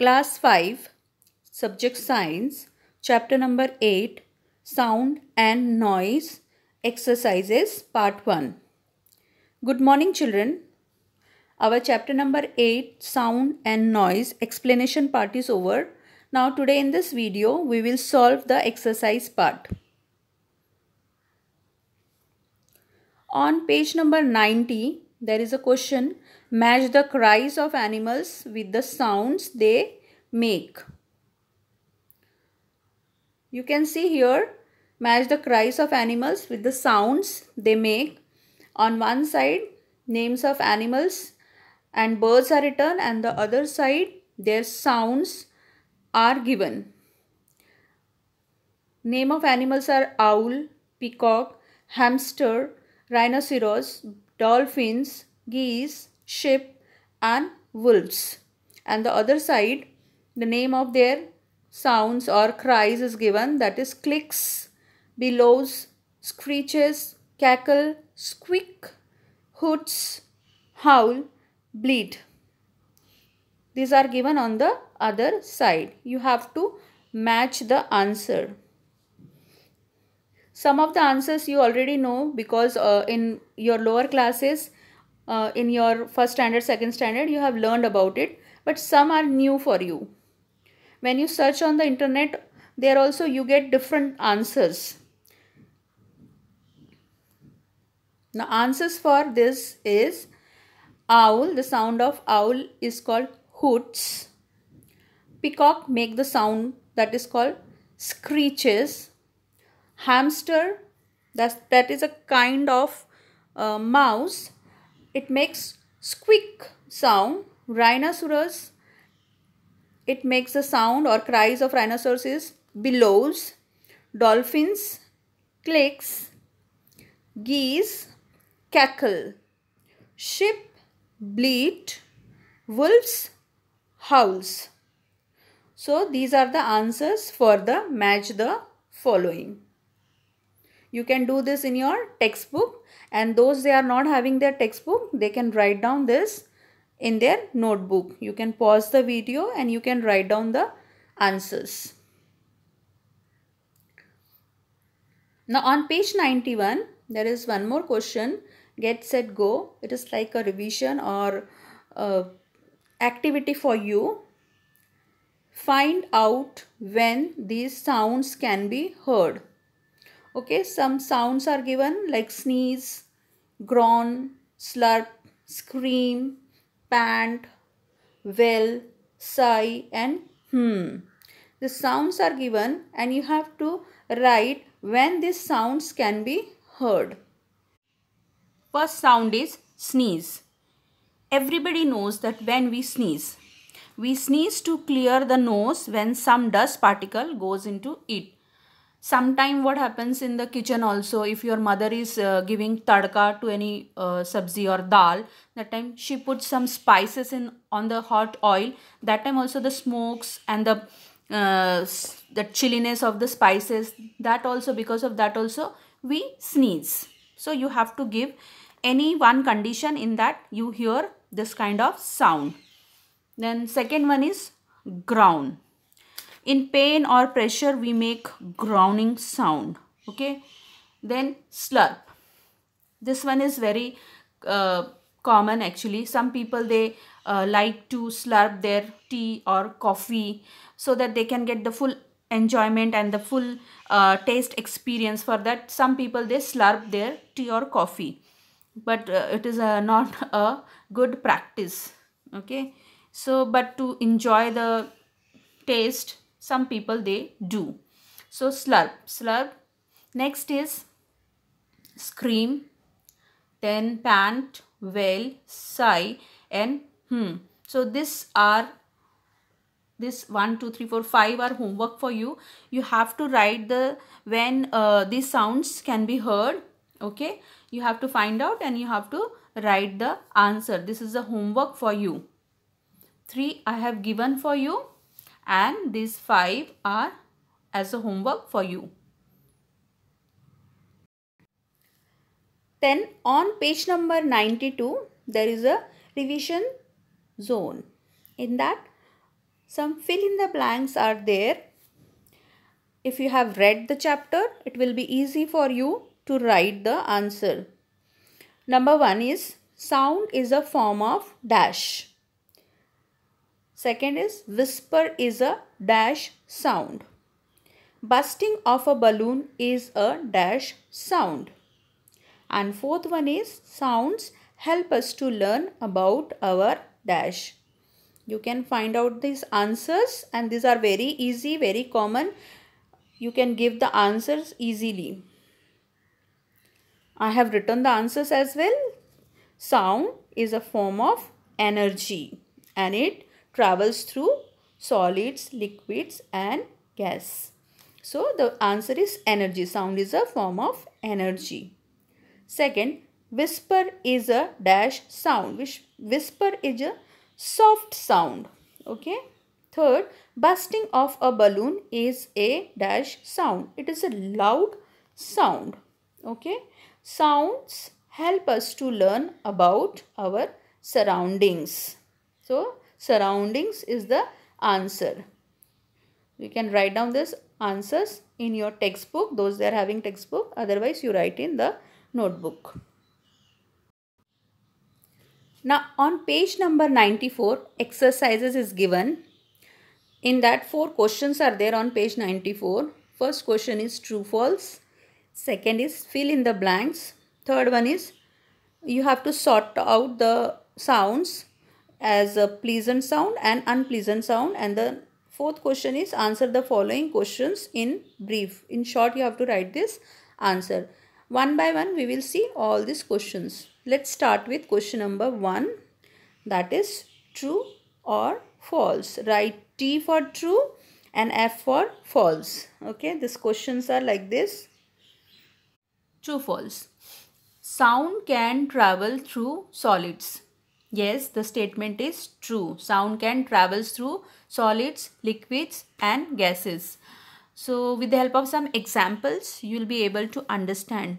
Class 5, Subject Science, Chapter number 8, Sound and Noise, Exercises, Part 1. Good morning children. Our chapter number 8, Sound and Noise, explanation part is over. Now today in this video, we will solve the exercise part. On page number 90, there is a question match the cries of animals with the sounds they make. You can see here, match the cries of animals with the sounds they make. On one side, names of animals and birds are written and the other side, their sounds are given. Name of animals are owl, peacock, hamster, rhinoceros, dolphins, geese, sheep and wolves. And the other side, the name of their sounds or cries is given that is clicks, bellows, screeches, cackle, squeak, hoots, howl, bleed. These are given on the other side. You have to match the answer. Some of the answers you already know because uh, in your lower classes uh, in your first standard, second standard, you have learned about it, but some are new for you. When you search on the internet, there also you get different answers. The answers for this is owl, the sound of owl is called hoots. Peacock make the sound that is called screeches. Hamster, that's, that is a kind of uh, mouse it makes squeak sound. Rhinoceros, it makes the sound or cries of rhinoceroses, billows, dolphins, clicks, geese, cackle, sheep, bleat, wolves, howls. So these are the answers for the match the following. You can do this in your textbook and those they are not having their textbook, they can write down this in their notebook. You can pause the video and you can write down the answers. Now on page 91, there is one more question, get, set, go. It is like a revision or uh, activity for you. Find out when these sounds can be heard. Okay, some sounds are given like sneeze, groan, slurp, scream, pant, well, sigh and hmm. The sounds are given and you have to write when these sounds can be heard. First sound is sneeze. Everybody knows that when we sneeze, we sneeze to clear the nose when some dust particle goes into it sometime what happens in the kitchen also if your mother is uh, giving tadka to any uh, sabzi or dal that time she puts some spices in on the hot oil that time also the smokes and the uh, the chilliness of the spices that also because of that also we sneeze so you have to give any one condition in that you hear this kind of sound then second one is ground in pain or pressure we make groaning sound okay then slurp this one is very uh, common actually some people they uh, like to slurp their tea or coffee so that they can get the full enjoyment and the full uh, taste experience for that some people they slurp their tea or coffee but uh, it is uh, a, not a good practice okay so but to enjoy the taste some people they do so slurp slurp next is scream then pant wail sigh and hmm so these are this 1 2 3 4 5 are homework for you you have to write the when uh, these sounds can be heard okay you have to find out and you have to write the answer this is the homework for you 3 i have given for you and these five are as a homework for you. Then on page number 92 there is a revision zone. In that some fill in the blanks are there. If you have read the chapter it will be easy for you to write the answer. Number 1 is sound is a form of dash. Second is whisper is a dash sound. Busting of a balloon is a dash sound. And fourth one is sounds help us to learn about our dash. You can find out these answers and these are very easy, very common. You can give the answers easily. I have written the answers as well. Sound is a form of energy and it travels through solids, liquids and gas. So the answer is energy. Sound is a form of energy. Second, whisper is a dash sound. Which Whisper is a soft sound. Okay. Third, bursting of a balloon is a dash sound. It is a loud sound. Okay. Sounds help us to learn about our surroundings. So, surroundings is the answer. You can write down this answers in your textbook. Those they are having textbook. Otherwise you write in the notebook. Now on page number 94 exercises is given. In that four questions are there on page 94. First question is true false. Second is fill in the blanks. Third one is you have to sort out the sounds as a pleasant sound and unpleasant sound and the fourth question is answer the following questions in brief in short you have to write this answer one by one we will see all these questions let's start with question number 1 that is true or false write t for true and f for false okay these questions are like this true false sound can travel through solids Yes, the statement is true. Sound can travels through solids, liquids and gases. So with the help of some examples, you will be able to understand.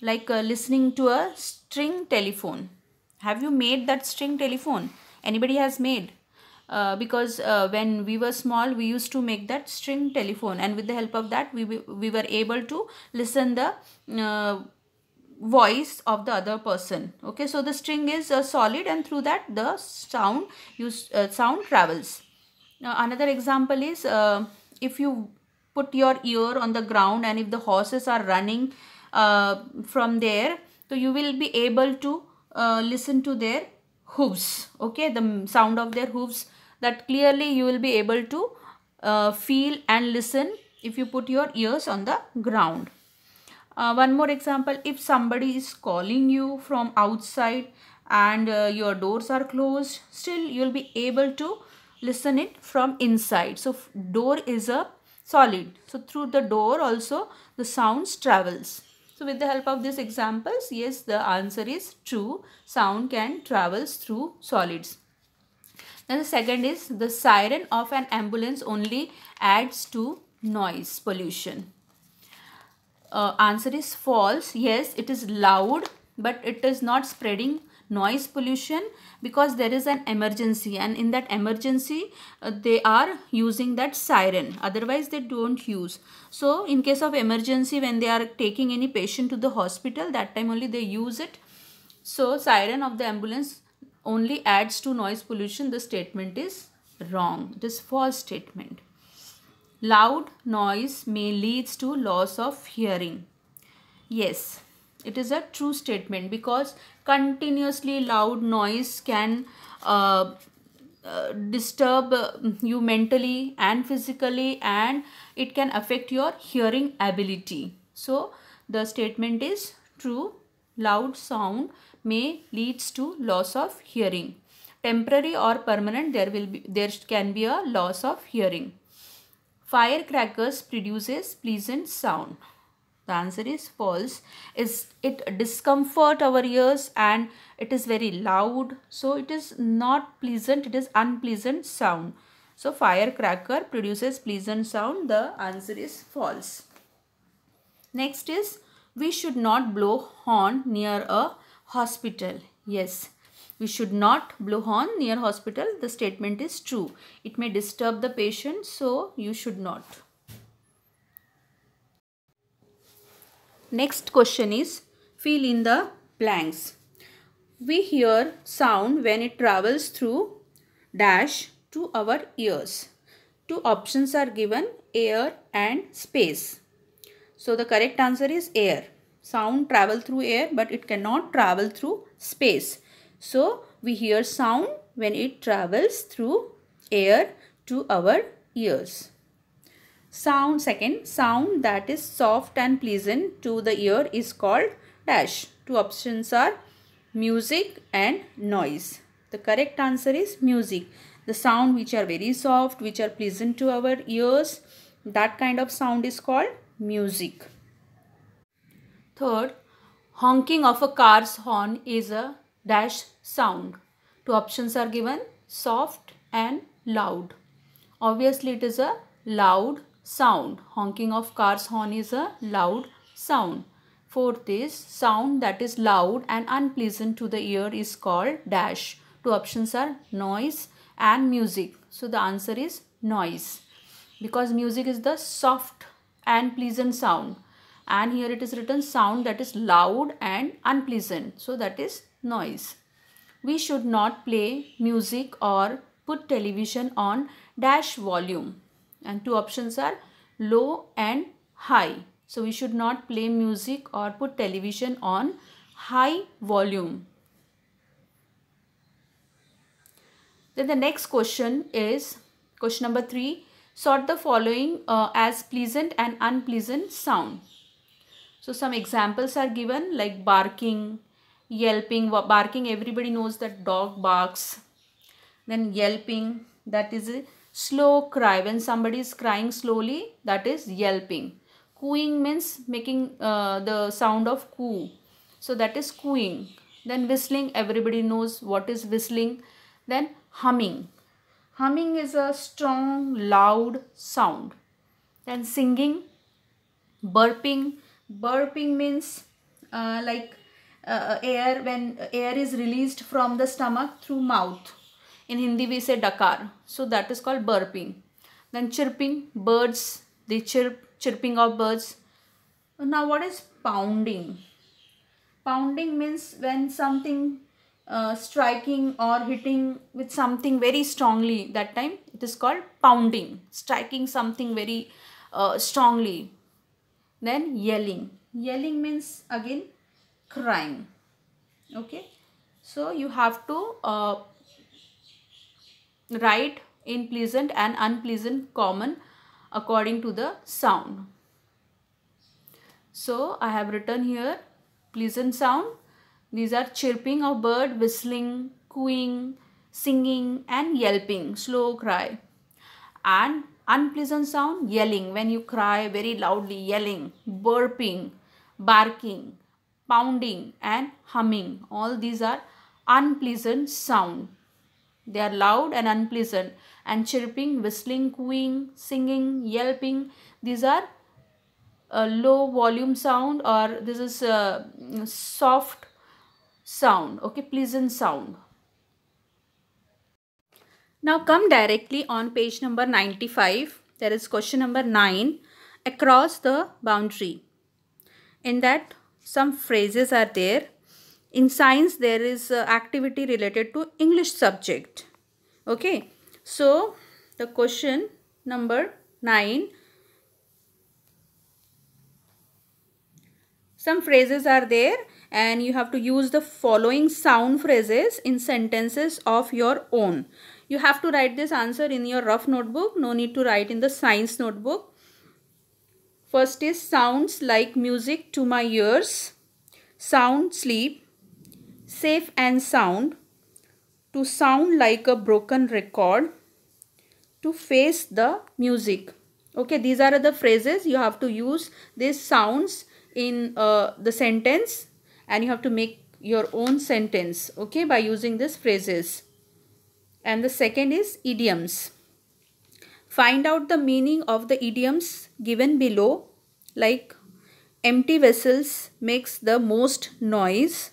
Like uh, listening to a string telephone. Have you made that string telephone? Anybody has made? Uh, because uh, when we were small we used to make that string telephone and with the help of that we we were able to listen the uh, voice of the other person okay so the string is uh, solid and through that the sound you uh, sound travels now another example is uh, if you put your ear on the ground and if the horses are running uh, from there so you will be able to uh, listen to their hooves okay the sound of their hooves that clearly you will be able to uh, feel and listen if you put your ears on the ground uh, one more example, if somebody is calling you from outside and uh, your doors are closed, still you'll be able to listen it from inside. So door is a solid. So through the door also the sounds travels. So with the help of these examples, yes, the answer is true. Sound can travels through solids. Then the second is the siren of an ambulance only adds to noise pollution uh, answer is false. Yes, it is loud, but it is not spreading noise pollution because there is an emergency and in that emergency uh, they are using that siren otherwise they don't use so in case of emergency when they are taking any patient to the hospital that time only they use it so siren of the ambulance only adds to noise pollution the statement is wrong This false statement loud noise may leads to loss of hearing. Yes, it is a true statement because continuously loud noise can uh, uh, disturb uh, you mentally and physically and it can affect your hearing ability. So, the statement is true. Loud sound may leads to loss of hearing. Temporary or permanent there will be there can be a loss of hearing. Firecrackers produces pleasant sound. The answer is false. Is it discomfort our ears and it is very loud. So it is not pleasant. It is unpleasant sound. So firecracker produces pleasant sound. The answer is false. Next is we should not blow horn near a hospital. Yes, we should not blow horn near hospital. The statement is true. It may disturb the patient, so you should not. Next question is fill in the blanks. We hear sound when it travels through dash to our ears. Two options are given air and space. So the correct answer is air. Sound travel through air but it cannot travel through space. So, we hear sound when it travels through air to our ears. Sound, second, sound that is soft and pleasant to the ear is called dash. Two options are music and noise. The correct answer is music. The sound which are very soft, which are pleasant to our ears, that kind of sound is called music. Third, honking of a car's horn is a dash sound. Two options are given soft and loud. Obviously it is a loud sound. Honking of car's horn is a loud sound. Fourth is sound that is loud and unpleasant to the ear is called dash. Two options are noise and music. So the answer is noise because music is the soft and pleasant sound and here it is written sound that is loud and unpleasant. So that is noise we should not play music or put television on dash volume. And two options are low and high. So we should not play music or put television on high volume. Then the next question is question number 3. Sort the following uh, as pleasant and unpleasant sound. So some examples are given like barking, yelping barking everybody knows that dog barks then yelping that is a slow cry when somebody is crying slowly that is yelping cooing means making uh, the sound of coo so that is cooing then whistling everybody knows what is whistling then humming humming is a strong loud sound then singing burping burping means uh, like uh, uh, air when uh, air is released from the stomach through mouth. In Hindi we say dakar. So that is called burping. Then chirping, birds, they chirp, chirping of birds. Now what is pounding? Pounding means when something uh, striking or hitting with something very strongly that time it is called pounding. Striking something very uh, strongly. Then yelling. Yelling means again crime okay so you have to uh, write in pleasant and unpleasant common according to the sound so i have written here pleasant sound these are chirping of bird whistling cooing singing and yelping slow cry and unpleasant sound yelling when you cry very loudly yelling burping barking pounding and humming. All these are unpleasant sound. They are loud and unpleasant. And chirping, whistling, cooing, singing, yelping. These are a low volume sound or this is a mm, soft sound. Okay, pleasant sound. Now come directly on page number 95. There is question number 9 across the boundary. In that some phrases are there. In science, there is uh, activity related to English subject. Okay. So, the question number 9. Some phrases are there and you have to use the following sound phrases in sentences of your own. You have to write this answer in your rough notebook. No need to write in the science notebook. First is sounds like music to my ears, sound sleep, safe and sound, to sound like a broken record, to face the music. Okay, these are the phrases you have to use these sounds in uh, the sentence and you have to make your own sentence okay by using these phrases. And the second is idioms. Find out the meaning of the idioms given below like empty vessels makes the most noise.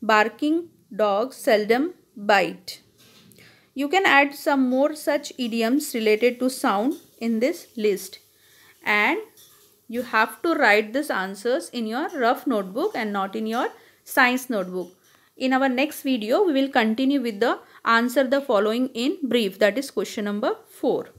Barking dogs seldom bite. You can add some more such idioms related to sound in this list. And you have to write these answers in your rough notebook and not in your science notebook. In our next video, we will continue with the answer the following in brief that is question number 4.